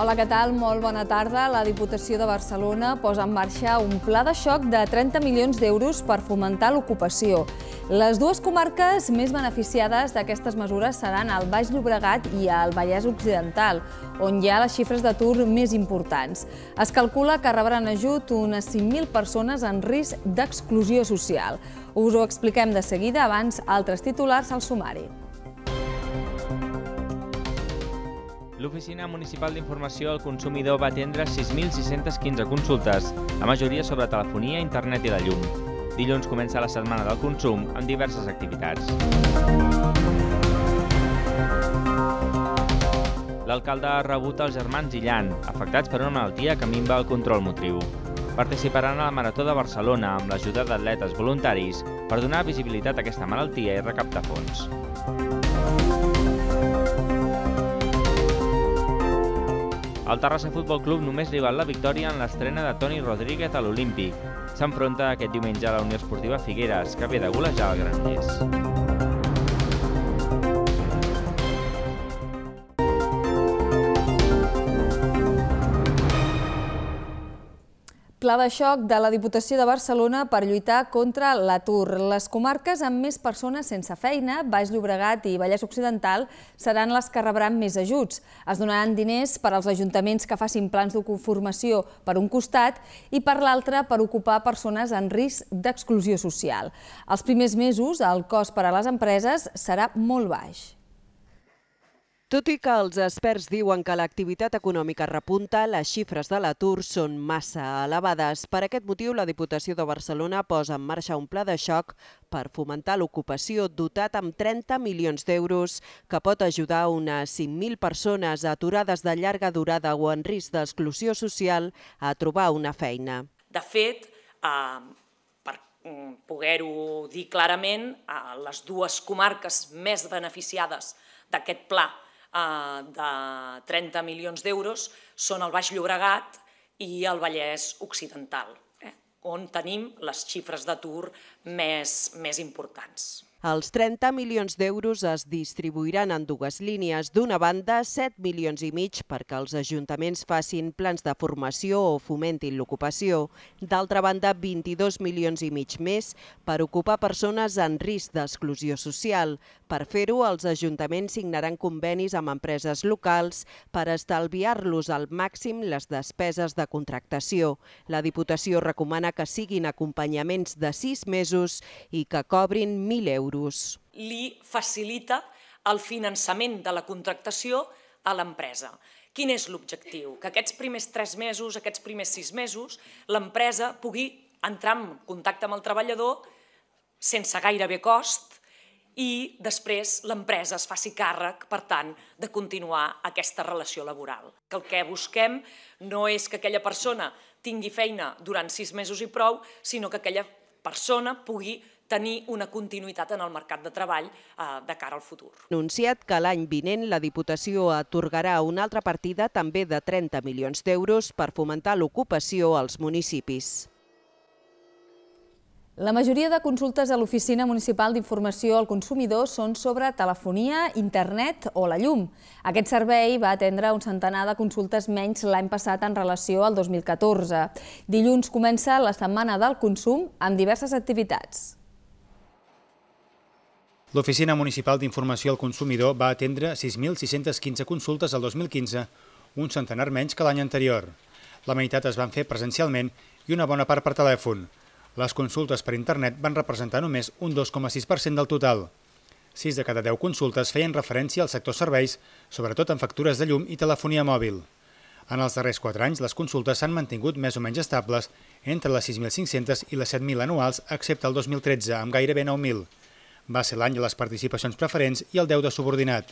Hola, què tal? Molt bona tarda. La Diputació de Barcelona posa en marxa un pla de xoc de 30 milions d'euros per fomentar l'ocupació. Les dues comarques més beneficiades d'aquestes mesures seran el Baix Llobregat i el Vallès Occidental, on hi ha les xifres d'atur més importants. Es calcula que rebran ajut unes 5.000 persones en risc d'exclusió social. Us ho expliquem de seguida, abans altres titulars al sumari. L'Oficina Municipal d'Informació al Consumidor va atendre 6.615 consultes, la majoria sobre telefonia, internet i la llum. Dilluns comença la Setmana del Consum amb diverses activitats. L'alcalde ha rebut els germans Illan, afectats per una malaltia que minva el control motriu. Participaran a la Marató de Barcelona amb l'ajuda d'atletes voluntaris per donar visibilitat a aquesta malaltia i recaptar fons. El Terrassa Futbol Club només li val la victòria en l'estrena de Toni Rodríguez a l'Olímpic. S'enfronta aquest diumenge a la Unió Esportiva Figueres, que ve de golejar el Granollers. Pla de xoc de la Diputació de Barcelona per lluitar contra l'atur. Les comarques amb més persones sense feina, Baix Llobregat i Vallès Occidental, seran les que rebran més ajuts. Es donaran diners per als ajuntaments que facin plans de conformació per un costat i per l'altre per ocupar persones en risc d'exclusió social. Els primers mesos el cost per a les empreses serà molt baix. Tot i que els experts diuen que l'activitat econòmica repunta, les xifres de l'atur són massa elevades. Per aquest motiu, la Diputació de Barcelona posa en marxa un pla de xoc per fomentar l'ocupació dotat amb 30 milions d'euros, que pot ajudar unes 5.000 persones aturades de llarga durada o en risc d'exclusió social a trobar una feina. De fet, eh, per mm, poder-ho dir clarament, eh, les dues comarques més beneficiades d'aquest pla Eh, de 30 milions d'euros són el Baix Llobregat i el Vallès Occidental, eh? on tenim les xifres d'atur més, més importants. Els 30 milions d'euros es distribuiran en dues línies. D'una banda, 7 milions i mig perquè els ajuntaments facin plans de formació o fomentin l'ocupació. D'altra banda, 22 milions i mig més per ocupar persones en risc d'exclusió social. Per fer-ho, els ajuntaments signaran convenis amb empreses locals per estalviar-los al màxim les despeses de contractació. La Diputació recomana que siguin acompanyaments de 6 mesos i que cobrin 1.000 euros euros. Li facilita el finançament de la contractació a l'empresa. Quin és l'objectiu? Que aquests primers tres mesos, aquests primers sis mesos, l'empresa pugui entrar en contacte amb el treballador sense gairebé cost i després l'empresa es faci càrrec, per tant, de continuar aquesta relació laboral. Que el que busquem no és que aquella persona tingui feina durant sis mesos i prou, sinó que aquella persona pugui tenir una continuïtat en el mercat de treball eh, de cara al futur. Anunciat que l'any vinent la Diputació atorgarà una altra partida també de 30 milions d'euros per fomentar l'ocupació als municipis. La majoria de consultes a l'Oficina Municipal d'Informació al Consumidor són sobre telefonia, internet o la llum. Aquest servei va atendre un centenar de consultes menys l'any passat en relació al 2014. Dilluns comença la Setmana del Consum amb diverses activitats. L'Oficina Municipal d'Informació al Consumidor va atendre 6.615 consultes el 2015, un centenar menys que l'any anterior. La meitat es van fer presencialment i una bona part per telèfon. Les consultes per internet van representar només un 2,6% del total. 6 de cada 10 consultes feien referència al sector serveis, sobretot en factures de llum i telefonia mòbil. En els darrers 4 anys, les consultes s'han mantingut més o menys estables entre les 6.500 i les 7.000 anuals, excepte el 2013, amb gairebé 9.000. Va ser l'any de les participacions preferents i el deu de subordinat.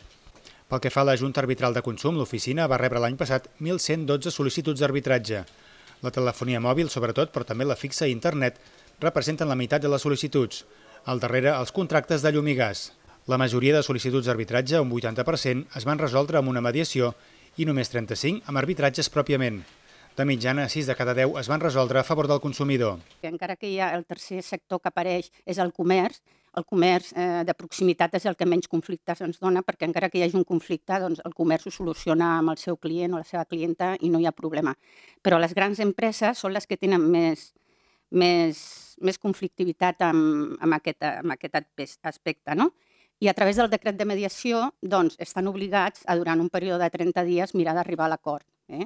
Pel que fa a la Junta Arbitral de Consum, l'oficina va rebre l'any passat 1.112 sol·licituds d'arbitratge. La telefonia mòbil, sobretot, però també la fixa i internet, representen la meitat de les sol·licituds. Al darrere, els contractes de llum i gas. La majoria de sol·licituds d'arbitratge, un 80%, es van resoldre amb una mediació i només 35 amb arbitratges pròpiament. De mitjana, 6 de cada 10 es van resoldre a favor del consumidor. Encara que hi ha el tercer sector que apareix és el comerç, el comerç eh, de proximitat és el que menys conflictes ens dona, perquè encara que hi hagi un conflicte, doncs el comerç ho soluciona amb el seu client o la seva clienta i no hi ha problema. Però les grans empreses són les que tenen més, més, més conflictivitat amb, amb, aquest, amb aquest aspecte, no? I a través del decret de mediació, doncs, estan obligats a, durant un període de 30 dies, mirar d'arribar a l'acord. Eh?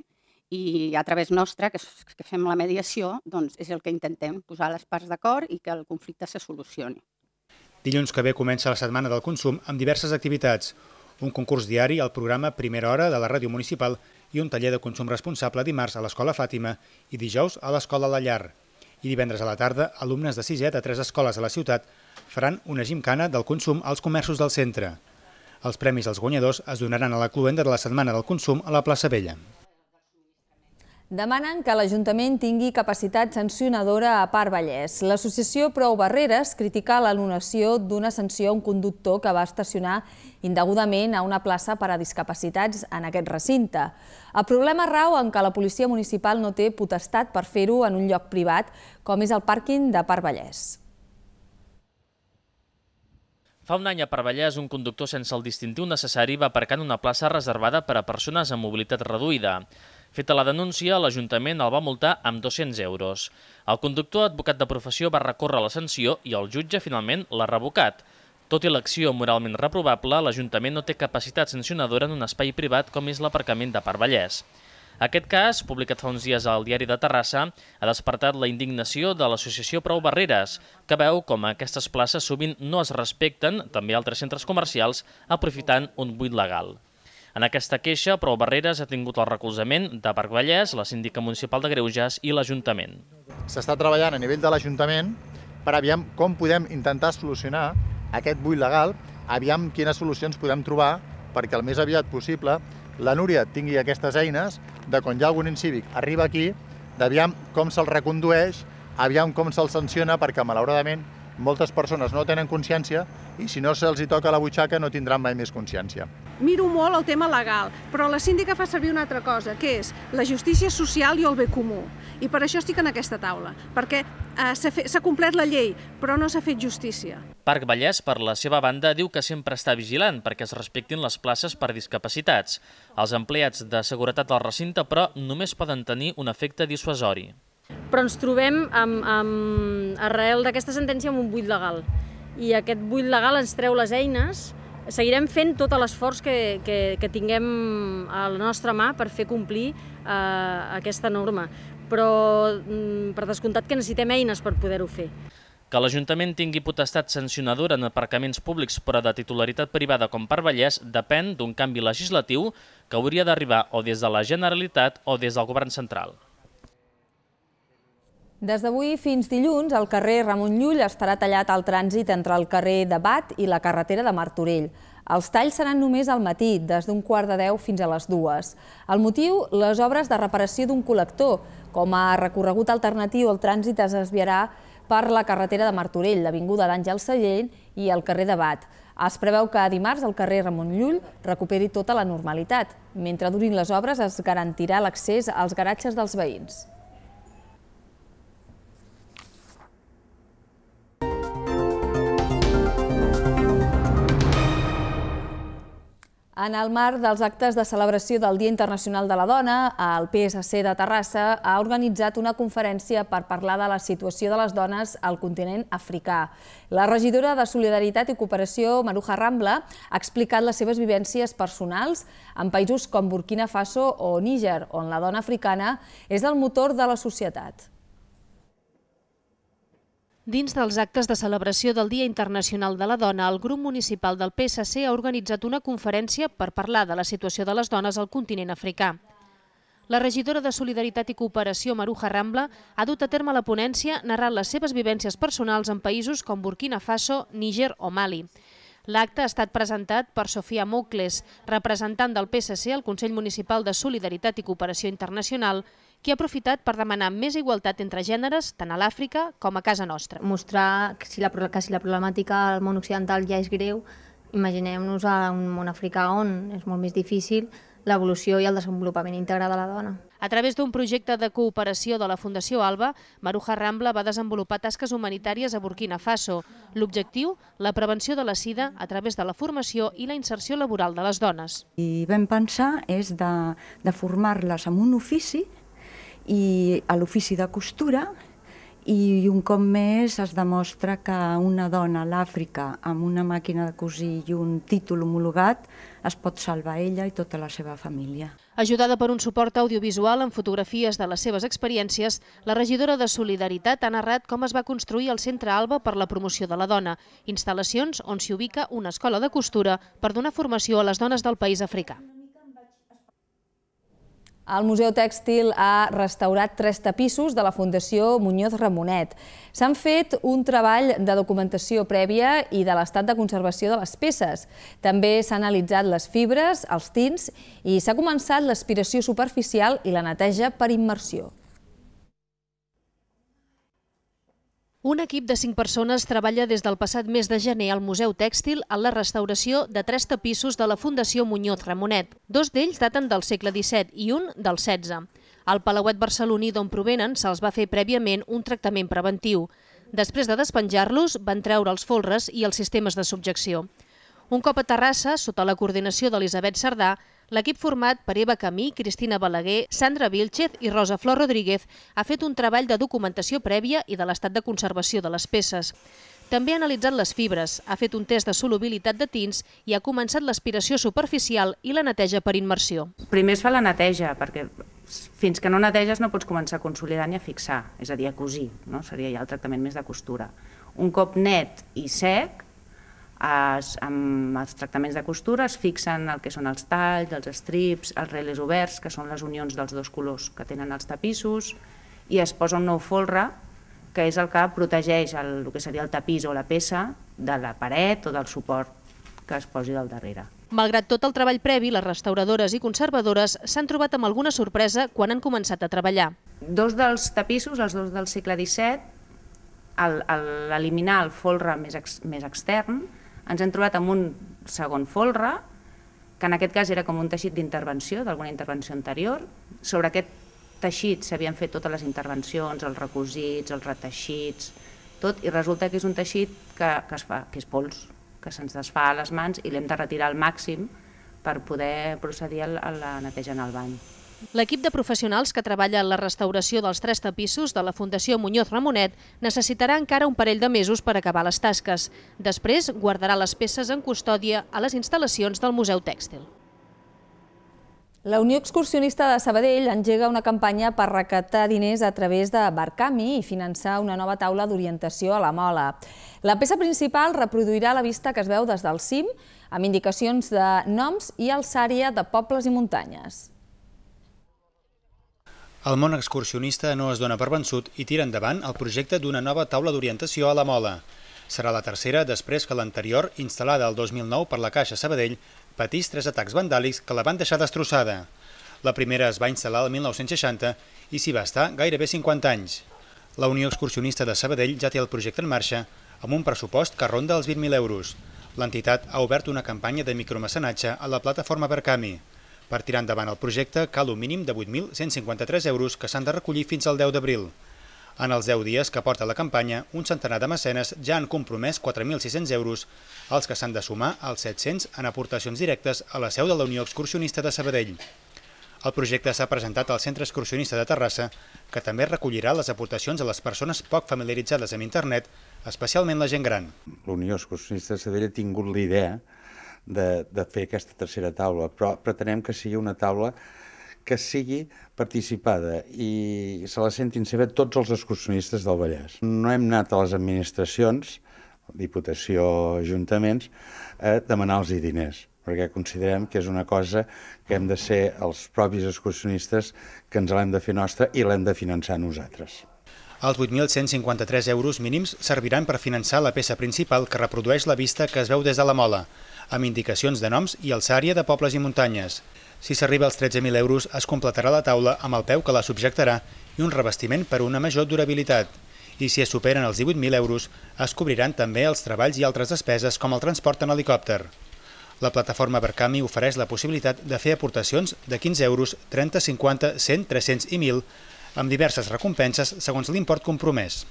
i a través nostra, que, que fem la mediació, doncs és el que intentem, posar les parts d'acord i que el conflicte se solucioni. Dilluns que ve comença la Setmana del Consum amb diverses activitats, un concurs diari al programa Primera Hora de la Ràdio Municipal i un taller de consum responsable dimarts a l'Escola Fàtima i dijous a l'Escola La Llar. I divendres a la tarda, alumnes de 6è de tres escoles a la ciutat faran una gimcana del consum als comerços del centre. Els premis als guanyadors es donaran a la cluenda de la Setmana del Consum a la plaça Vella. Demanen que l'Ajuntament tingui capacitat sancionadora a part Vallès. L'associació Prou Barreres critica l'anonació d'una sanció a un conductor que va estacionar indegudament a una plaça per a discapacitats en aquest recinte. El problema rau en que la policia municipal no té potestat per fer-ho en un lloc privat, com és el pàrquing de Parc Vallès. Fa un any a Parvallès, un conductor sense el distintiu necessari va aparcar en una plaça reservada per a persones amb mobilitat reduïda. Feta la denúncia, l'Ajuntament el va multar amb 200 euros. El conductor, advocat de professió, va recórrer la sanció i el jutge finalment l'ha revocat. Tot i l'acció moralment reprovable, l'Ajuntament no té capacitat sancionadora en un espai privat com és l'aparcament de Vallès. Aquest cas, publicat fa uns dies al diari de Terrassa, ha despertat la indignació de l'associació Prou Barreres, que veu com aquestes places sovint no es respecten, també altres centres comercials, aprofitant un buit legal. En aquesta queixa, però Barreres ha tingut el recolzament de Parc Vallès, la síndica municipal de Greuges i l'Ajuntament. S'està treballant a nivell de l'Ajuntament per aviam com podem intentar solucionar aquest buit legal, aviam quines solucions podem trobar perquè el més aviat possible la Núria tingui aquestes eines de quan hi ha algun incívic arriba aquí, d'aviam com se'l recondueix, aviam com se'l sanciona, perquè malauradament moltes persones no tenen consciència i si no se'ls hi toca la butxaca no tindran mai més consciència. Miro molt el tema legal, però la síndica fa servir una altra cosa, que és la justícia social i el bé comú. I per això estic en aquesta taula, perquè eh, s'ha complert la llei, però no s'ha fet justícia. Parc Vallès, per la seva banda, diu que sempre està vigilant perquè es respectin les places per discapacitats. Els empleats de seguretat del recinte, però, només poden tenir un efecte dissuasori. Però ens trobem amb, amb, arrel d'aquesta sentència amb un buit legal. I aquest buit legal ens treu les eines seguirem fent tot l'esforç que, que, que tinguem a la nostra mà per fer complir eh, aquesta norma, però mm, per descomptat que necessitem eines per poder-ho fer. Que l'Ajuntament tingui potestat sancionadora en aparcaments públics però de titularitat privada com per Vallès depèn d'un canvi legislatiu que hauria d'arribar o des de la Generalitat o des del Govern Central. Des d'avui fins dilluns, el carrer Ramon Llull estarà tallat al trànsit entre el carrer de Bat i la carretera de Martorell. Els talls seran només al matí, des d'un quart de deu fins a les dues. El motiu, les obres de reparació d'un col·lector. Com a recorregut alternatiu, el trànsit es desviarà per la carretera de Martorell, l'avinguda d'Àngel Sallent i el carrer de Bat. Es preveu que dimarts el carrer Ramon Llull recuperi tota la normalitat. Mentre durin les obres, es garantirà l'accés als garatges dels veïns. En el marc dels actes de celebració del Dia Internacional de la Dona, el PSC de Terrassa ha organitzat una conferència per parlar de la situació de les dones al continent africà. La regidora de Solidaritat i Cooperació, Maruja Rambla, ha explicat les seves vivències personals en països com Burkina Faso o Níger, on la dona africana és el motor de la societat. Dins dels actes de celebració del Dia Internacional de la Dona, el grup municipal del PSC ha organitzat una conferència per parlar de la situació de les dones al continent africà. La regidora de Solidaritat i Cooperació, Maruja Rambla, ha dut a terme la ponència narrant les seves vivències personals en països com Burkina Faso, Níger o Mali. L'acte ha estat presentat per Sofia Moucles, representant del PSC al Consell Municipal de Solidaritat i Cooperació Internacional, que ha aprofitat per demanar més igualtat entre gèneres tant a l'Àfrica com a casa nostra. Mostrar que si la, que si la problemàtica al món occidental ja és greu, imaginem-nos a un món africà on és molt més difícil l'evolució i el desenvolupament íntegre de la dona. A través d'un projecte de cooperació de la Fundació Alba, Maruja Rambla va desenvolupar tasques humanitàries a Burkina Faso. L'objectiu, la prevenció de la sida a través de la formació i la inserció laboral de les dones. I vam pensar és de, de formar-les amb un ofici i a l'ofici de costura i un cop més es demostra que una dona a l'Àfrica amb una màquina de cosir i un títol homologat es pot salvar ella i tota la seva família. Ajudada per un suport audiovisual amb fotografies de les seves experiències, la regidora de Solidaritat ha narrat com es va construir el Centre Alba per la promoció de la dona, instal·lacions on s'hi ubica una escola de costura per donar formació a les dones del país africà. El Museu Tèxtil ha restaurat tres tapissos de la Fundació Muñoz Ramonet. S'han fet un treball de documentació prèvia i de l'estat de conservació de les peces. També s'han analitzat les fibres, els tins i s'ha començat l'aspiració superficial i la neteja per immersió. Un equip de cinc persones treballa des del passat mes de gener al Museu Tèxtil en la restauració de tres tapissos de la Fundació Muñoz Ramonet. Dos d'ells daten del segle XVII i un del XVI. Al Palauet barceloní d'on provenen se'ls va fer prèviament un tractament preventiu. Després de despenjar-los, van treure els folres i els sistemes de subjecció. Un cop a Terrassa, sota la coordinació d'Elisabet Cerdà, L'equip format per Eva Camí, Cristina Balaguer, Sandra Vilchez i Rosa Flor Rodríguez ha fet un treball de documentació prèvia i de l'estat de conservació de les peces. També ha analitzat les fibres, ha fet un test de solubilitat de tints i ha començat l'aspiració superficial i la neteja per immersió. Primer es fa la neteja, perquè fins que no neteges no pots començar a consolidar ni a fixar, és a dir, a cosir, no? seria ja el tractament més de costura. Un cop net i sec, es, amb els tractaments de costura es fixen el que són els talls, els strips, els relés oberts, que són les unions dels dos colors que tenen els tapissos, i es posa un nou folre, que és el que protegeix el, el que seria el tapís o la peça de la paret o del suport que es posi del darrere. Malgrat tot el treball previ, les restauradores i conservadores s'han trobat amb alguna sorpresa quan han començat a treballar. Dos dels tapissos, els dos del segle XVII, l'eliminar el, el, el folre més, ex, més extern, ens hem trobat amb un segon folre, que en aquest cas era com un teixit d'intervenció, d'alguna intervenció anterior. Sobre aquest teixit s'havien fet totes les intervencions, els recosits, els reteixits, tot, i resulta que és un teixit que, que, es fa, que és pols, que se'ns desfà a les mans i l'hem de retirar al màxim per poder procedir a la neteja en el bany. L'equip de professionals que treballa en la restauració dels tres tapissos de la Fundació Muñoz Ramonet necessitarà encara un parell de mesos per acabar les tasques. Després guardarà les peces en custòdia a les instal·lacions del Museu Tèxtil. La Unió Excursionista de Sabadell engega una campanya per recatar diners a través de Barcami i finançar una nova taula d'orientació a la Mola. La peça principal reproduirà la vista que es veu des del cim, amb indicacions de noms i alçària de pobles i muntanyes. El món excursionista no es dona per vençut i tira endavant el projecte d'una nova taula d'orientació a la Mola. Serà la tercera després que l'anterior, instal·lada el 2009 per la Caixa Sabadell, patís tres atacs vandàlics que la van deixar destrossada. La primera es va instal·lar el 1960 i s'hi va estar gairebé 50 anys. La Unió Excursionista de Sabadell ja té el projecte en marxa amb un pressupost que ronda els 20.000 euros. L'entitat ha obert una campanya de micromecenatge a la plataforma Verkami. Per tirar endavant el projecte cal un mínim de 8.153 euros que s'han de recollir fins al 10 d'abril. En els 10 dies que porta la campanya, un centenar de mecenes ja han compromès 4.600 euros, els que s'han de sumar als 700 en aportacions directes a la seu de la Unió Excursionista de Sabadell. El projecte s'ha presentat al Centre Excursionista de Terrassa, que també recollirà les aportacions a les persones poc familiaritzades amb internet, especialment la gent gran. L'Unió Excursionista de Sabadell ha tingut la idea de, de fer aquesta tercera taula, però pretenem que sigui una taula que sigui participada i se la sentin saber tots els excursionistes del Vallès. No hem anat a les administracions, Diputació, Ajuntaments, a demanar els diners perquè considerem que és una cosa que hem de ser els propis excursionistes que ens l'hem de fer nostra i l'hem de finançar nosaltres. Els 8.153 euros mínims serviran per finançar la peça principal que reprodueix la vista que es veu des de la mola amb indicacions de noms i alçària de pobles i muntanyes. Si s'arriba als 13.000 euros, es completarà la taula amb el peu que la subjectarà i un revestiment per una major durabilitat. I si es superen els 18.000 euros, es cobriran també els treballs i altres despeses com el transport en helicòpter. La plataforma Berkami ofereix la possibilitat de fer aportacions de 15 euros, 30, 50, 100, 300 i 1.000, amb diverses recompenses segons l'import compromès.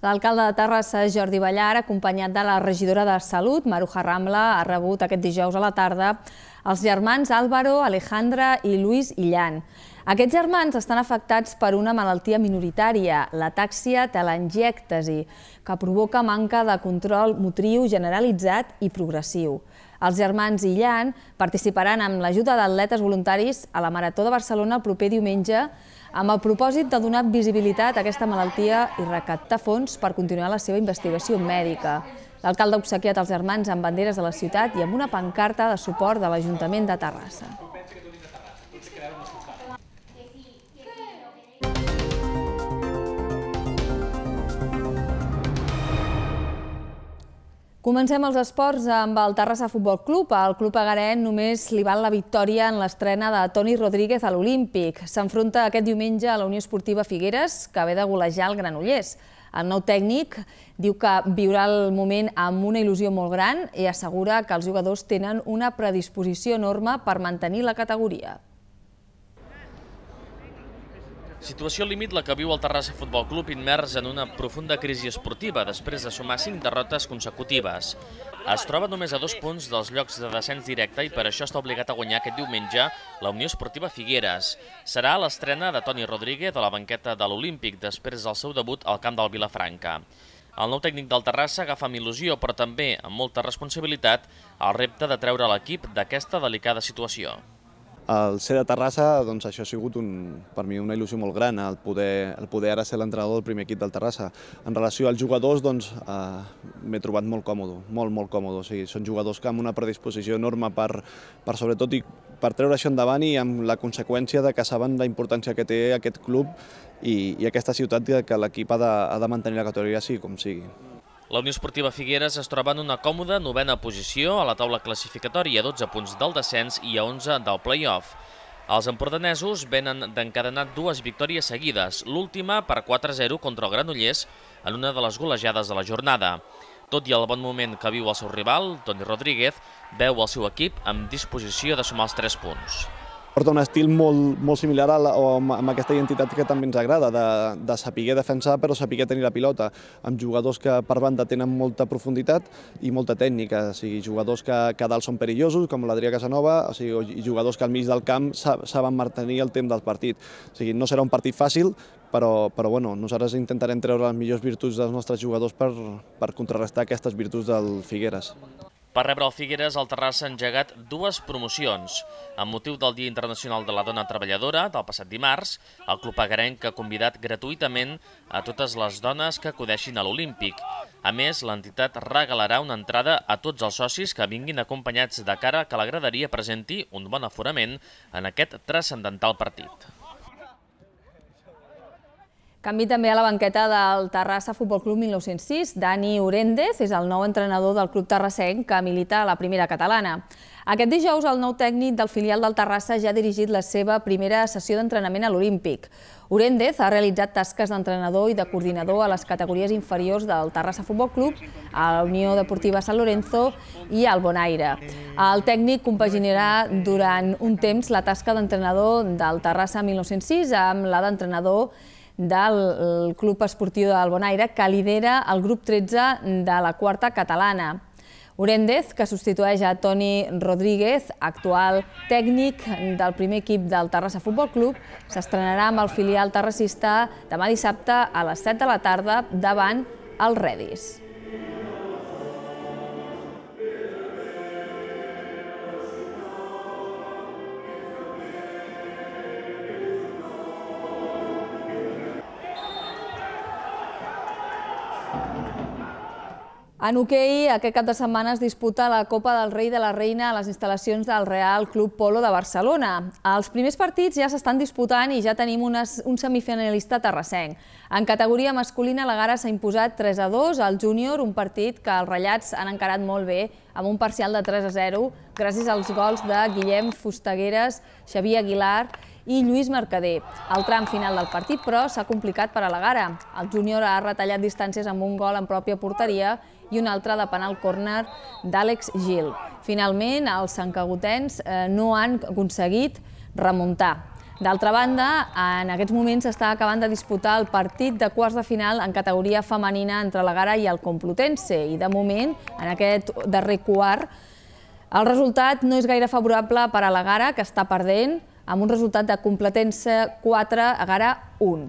L'alcalde de Terrassa, Jordi Ballar, acompanyat de la regidora de Salut, Maruja Rambla, ha rebut aquest dijous a la tarda els germans Álvaro, Alejandra i Luis Illan. Aquests germans estan afectats per una malaltia minoritària, la tàxia telangièctasi, que provoca manca de control motriu generalitzat i progressiu. Els germans Illan participaran amb l'ajuda d'atletes voluntaris a la Marató de Barcelona el proper diumenge amb el propòsit de donar visibilitat a aquesta malaltia i recaptar fons per continuar la seva investigació mèdica. L'alcalde ha obsequiat els germans amb banderes de la ciutat i amb una pancarta de suport de l'Ajuntament de Terrassa. Comencem els esports amb el Terrassa Futbol Club. Al club agarenc només li val la victòria en l'estrena de Toni Rodríguez a l'Olímpic. S'enfronta aquest diumenge a la Unió Esportiva Figueres, que ve de golejar el Granollers. El nou tècnic diu que viurà el moment amb una il·lusió molt gran i assegura que els jugadors tenen una predisposició enorme per mantenir la categoria. Situació límit la que viu el Terrassa Futbol Club immers en una profunda crisi esportiva després de sumar cinc derrotes consecutives. Es troba només a dos punts dels llocs de descens directe i per això està obligat a guanyar aquest diumenge la Unió Esportiva Figueres. Serà l'estrena de Toni Rodríguez a la banqueta de l'Olímpic després del seu debut al camp del Vilafranca. El nou tècnic del Terrassa agafa amb il·lusió, però també amb molta responsabilitat, el repte de treure l'equip d'aquesta delicada situació al ser de Terrassa, doncs això ha sigut un, per mi una il·lusió molt gran, el poder, el poder ara ser l'entrenador del primer equip del Terrassa. En relació als jugadors, doncs eh, m'he trobat molt còmode, molt, molt còmode. O sigui, són jugadors que amb una predisposició enorme per, per sobretot i per treure això endavant i amb la conseqüència de que saben la importància que té aquest club i, i aquesta ciutat que l'equip ha, de, ha de mantenir la categoria sigui com sigui. La Unió Esportiva Figueres es troba en una còmoda novena posició a la taula classificatòria, a 12 punts del descens i a 11 del play-off. Els empordanesos venen d'encadenar dues victòries seguides, l'última per 4-0 contra el Granollers en una de les golejades de la jornada. Tot i el bon moment que viu el seu rival, Toni Rodríguez, veu el seu equip amb disposició de sumar els 3 punts porta un estil molt, molt similar a la, o amb, amb aquesta identitat que també ens agrada, de, de saber defensar però saber tenir la pilota, amb jugadors que per banda tenen molta profunditat i molta tècnica, o sigui, jugadors que, que dalt són perillosos, com l'Adrià Casanova, o sigui, jugadors que al mig del camp saben mantenir el temps del partit. O sigui, no serà un partit fàcil, però, però bueno, nosaltres intentarem treure les millors virtuts dels nostres jugadors per, per contrarrestar aquestes virtuts del Figueres. Per rebre el Figueres, el Terrassa ha engegat dues promocions. Amb motiu del Dia Internacional de la Dona Treballadora, del passat dimarts, el Club Agarenc ha convidat gratuïtament a totes les dones que acudeixin a l'Olímpic. A més, l'entitat regalarà una entrada a tots els socis que vinguin acompanyats de cara que la graderia presenti un bon aforament en aquest transcendental partit. Canvi també a la banqueta del Terrassa Futbol Club 1906. Dani Oréndez és el nou entrenador del club terrassenc que milita a la primera catalana. Aquest dijous, el nou tècnic del filial del Terrassa ja ha dirigit la seva primera sessió d'entrenament a l'Olímpic. Oréndez ha realitzat tasques d'entrenador i de coordinador a les categories inferiors del Terrassa Futbol Club, a la Unió Deportiva San Lorenzo i al Bonaire. El tècnic compaginarà durant un temps la tasca d'entrenador del Terrassa 1906 amb la d'entrenador del Club Esportiu de Bonaire, que lidera el grup 13 de la quarta catalana. Oréndez, que substitueix a Toni Rodríguez, actual tècnic del primer equip del Terrassa Futbol Club, s'estrenarà amb el filial terrassista demà dissabte a les 7 de la tarda davant el Redis. En hoquei, aquest cap de setmana es disputa la Copa del Rei de la Reina a les instal·lacions del Real Club Polo de Barcelona. Els primers partits ja s'estan disputant i ja tenim un semifinalista terrassenc. En categoria masculina, la gara s'ha imposat 3 a 2 al júnior, un partit que els ratllats han encarat molt bé, amb un parcial de 3 a 0, gràcies als gols de Guillem Fustagueres, Xavier Aguilar i Lluís Mercader. El tram final del partit, però, s'ha complicat per a la gara. El júnior ha retallat distàncies amb un gol en pròpia porteria i un altre de penal corner d'Àlex Gil. Finalment, els santcagutens eh, no han aconseguit remuntar. D'altra banda, en aquests moments s'està acabant de disputar el partit de quarts de final en categoria femenina entre la Gara i el Complutense i de moment, en aquest darrer quart, el resultat no és gaire favorable per a la Gara, que està perdent, amb un resultat de Complutense 4 a Gara 1.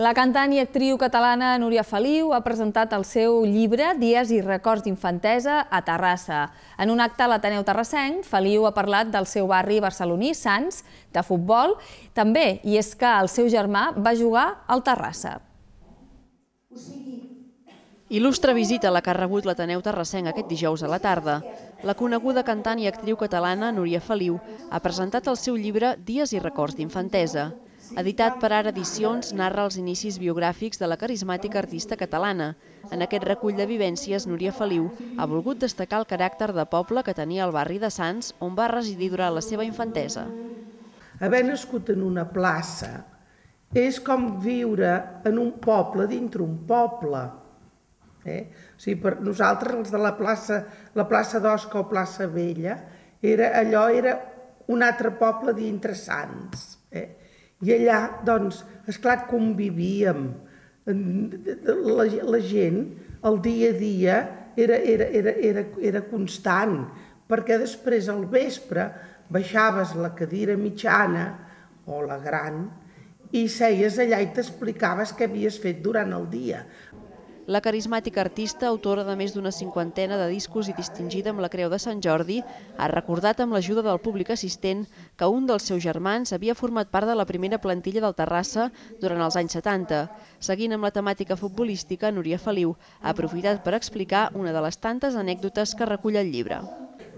La cantant i actriu catalana Núria Feliu ha presentat el seu llibre Dies i records d'infantesa a Terrassa. En un acte a l'Ateneu Terrassenc, Feliu ha parlat del seu barri barceloní, Sants, de futbol, també, i és que el seu germà va jugar al Terrassa. Il·lustre visita la que ha rebut l'Ateneu Terrassenc aquest dijous a la tarda. La coneguda cantant i actriu catalana Núria Feliu ha presentat el seu llibre Dies i records d'infantesa editat per Ara Edicions, narra els inicis biogràfics de la carismàtica artista catalana. En aquest recull de vivències, Núria Feliu ha volgut destacar el caràcter de poble que tenia el barri de Sants, on va residir durant la seva infantesa. Haver nascut en una plaça és com viure en un poble dintre un poble. Eh? O sigui, per nosaltres, els de la plaça, la plaça d'Osca o plaça Vella, era, allò era un altre poble dintre Sants. I allà, doncs, esclar, convivíem. La, la gent, el dia a dia, era, era, era, era, era constant, perquè després al vespre baixaves la cadira mitjana o la gran i seies allà i t'explicaves què havies fet durant el dia. La carismàtica artista, autora de més d'una cinquantena de discos i distingida amb la Creu de Sant Jordi, ha recordat amb l'ajuda del públic assistent que un dels seus germans havia format part de la primera plantilla del Terrassa durant els anys 70. Seguint amb la temàtica futbolística, Núria Feliu ha aprofitat per explicar una de les tantes anècdotes que recull el llibre.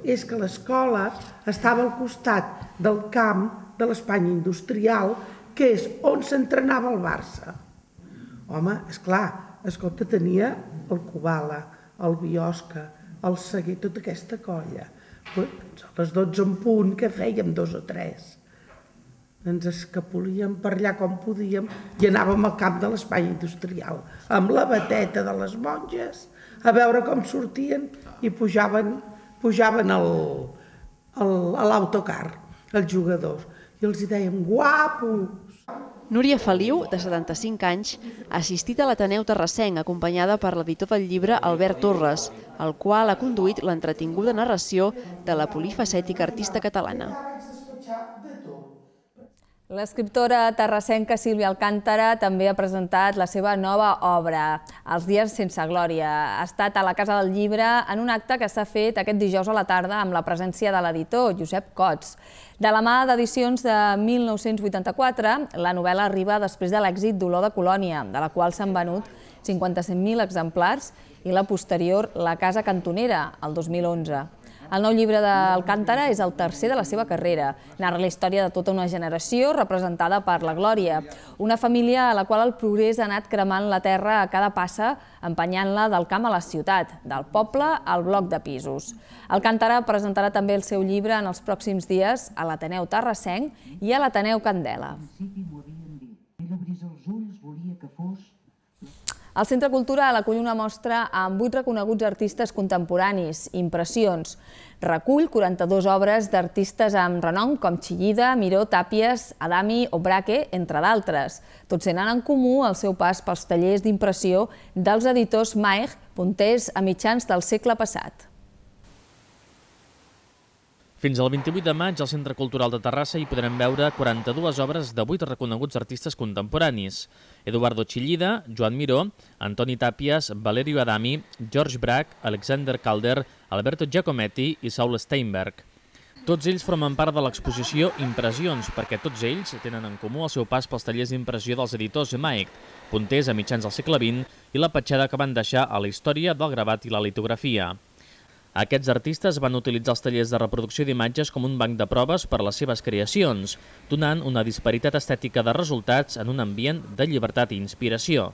És que l'escola estava al costat del camp de l'Espanya industrial, que és on s'entrenava el Barça. Home, és clar, escolta, tenia el Cubala, el Biosca, el Seguer, tota aquesta colla. Doncs, a les 12 en punt, què fèiem, dos o tres? Ens escapolíem per allà com podíem i anàvem al cap de l'espai industrial, amb la bateta de les monges, a veure com sortien i pujaven, pujaven el, el, a l'autocar, els jugadors. I els hi dèiem, guapos, Núria Feliu, de 75 anys, ha assistit a l'Ateneu Terrassenc acompanyada per l'editor del llibre Albert Torres, el qual ha conduït l'entretinguda narració de la polifacètica artista catalana. L'escriptora terrassenca Sílvia Alcántara també ha presentat la seva nova obra, Els dies sense glòria. Ha estat a la Casa del Llibre en un acte que s'ha fet aquest dijous a la tarda amb la presència de l'editor, Josep Cots. De la mà d'edicions de 1984, la novel·la arriba després de l'èxit d'Olor de Colònia, de la qual s'han venut 55.000 exemplars, i la posterior La Casa Cantonera, el 2011. El nou llibre d'Alcàntara és el tercer de la seva carrera. Narra la història de tota una generació representada per la Glòria, una família a la qual el progrés ha anat cremant la terra a cada passa, empenyant-la del camp a la ciutat, del poble al bloc de pisos. Alcàntara presentarà també el seu llibre en els pròxims dies a l'Ateneu Terrasenc i a l'Ateneu Candela. El Centre Cultural acull una mostra amb vuit reconeguts artistes contemporanis, Impressions. Recull 42 obres d'artistes amb renom com Chillida, Miró, Tàpies, Adami o Braque, entre d'altres. Tots tenen en comú el seu pas pels tallers d'impressió dels editors Maeg, punters a mitjans del segle passat. Fins al 28 de maig, al Centre Cultural de Terrassa hi podrem veure 42 obres de 8 reconeguts artistes contemporanis. Eduardo Chillida, Joan Miró, Antoni Tàpies, Valerio Adami, George Brack, Alexander Calder, Alberto Giacometti i Saul Steinberg. Tots ells formen part de l'exposició Impressions, perquè tots ells tenen en comú el seu pas pels tallers d'impressió dels editors Maic, punters a mitjans del segle XX i la petjada que van deixar a la història del gravat i la litografia. Aquests artistes van utilitzar els tallers de reproducció d'imatges com un banc de proves per a les seves creacions, donant una disparitat estètica de resultats en un ambient de llibertat i inspiració.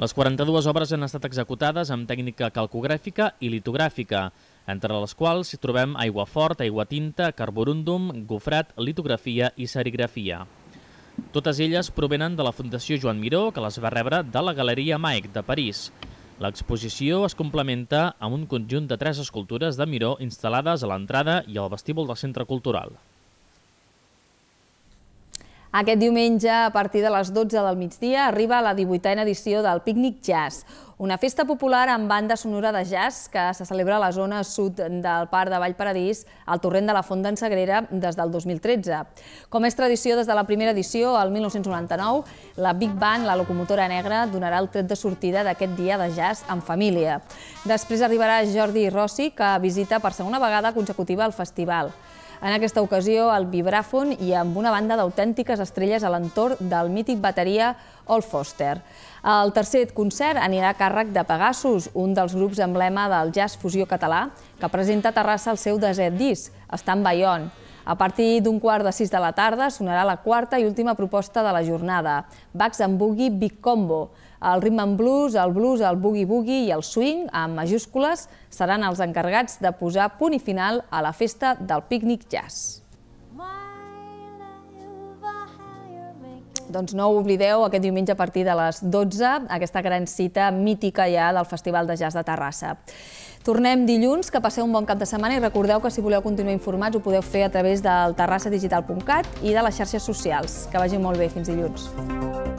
Les 42 obres han estat executades amb tècnica calcogràfica i litogràfica, entre les quals hi trobem aigua fort, aigua tinta, carborúndum, gofrat, litografia i serigrafia. Totes elles provenen de la Fundació Joan Miró, que les va rebre de la Galeria Maic de París, L'exposició es complementa amb un conjunt de tres escultures de Miró instal·lades a l'entrada i al vestíbul del centre cultural. Aquest diumenge, a partir de les 12 del migdia, arriba la 18a edició del Pícnic Jazz, una festa popular amb banda sonora de jazz que se celebra a la zona sud del Parc de Vallparadís, al torrent de la Font d'en Sagrera, des del 2013. Com és tradició des de la primera edició, al 1999, la Big Band, la locomotora negra, donarà el tret de sortida d'aquest dia de jazz en família. Després arribarà Jordi Rossi, que visita per segona vegada consecutiva el festival. En aquesta ocasió, el vibràfon i amb una banda d'autèntiques estrelles a l'entorn del mític bateria Old Foster. El tercer concert anirà a càrrec de Pegasus, un dels grups emblema del jazz fusió català, que presenta a Terrassa el seu desert disc, Estan Bayon. A partir d'un quart de sis de la tarda sonarà la quarta i última proposta de la jornada, Bax and Boogie Big Combo. El Rhythm and Blues, el Blues, el Boogie Boogie i el Swing, amb majúscules, seran els encarregats de posar punt i final a la festa del Pícnic Jazz. Doncs no ho oblideu, aquest diumenge a partir de les 12, aquesta gran cita mítica ja del Festival de Jazz de Terrassa. Tornem dilluns, que passeu un bon cap de setmana i recordeu que si voleu continuar informats ho podeu fer a través del terrassadigital.cat i de les xarxes socials. Que vagi molt bé. Fins dilluns.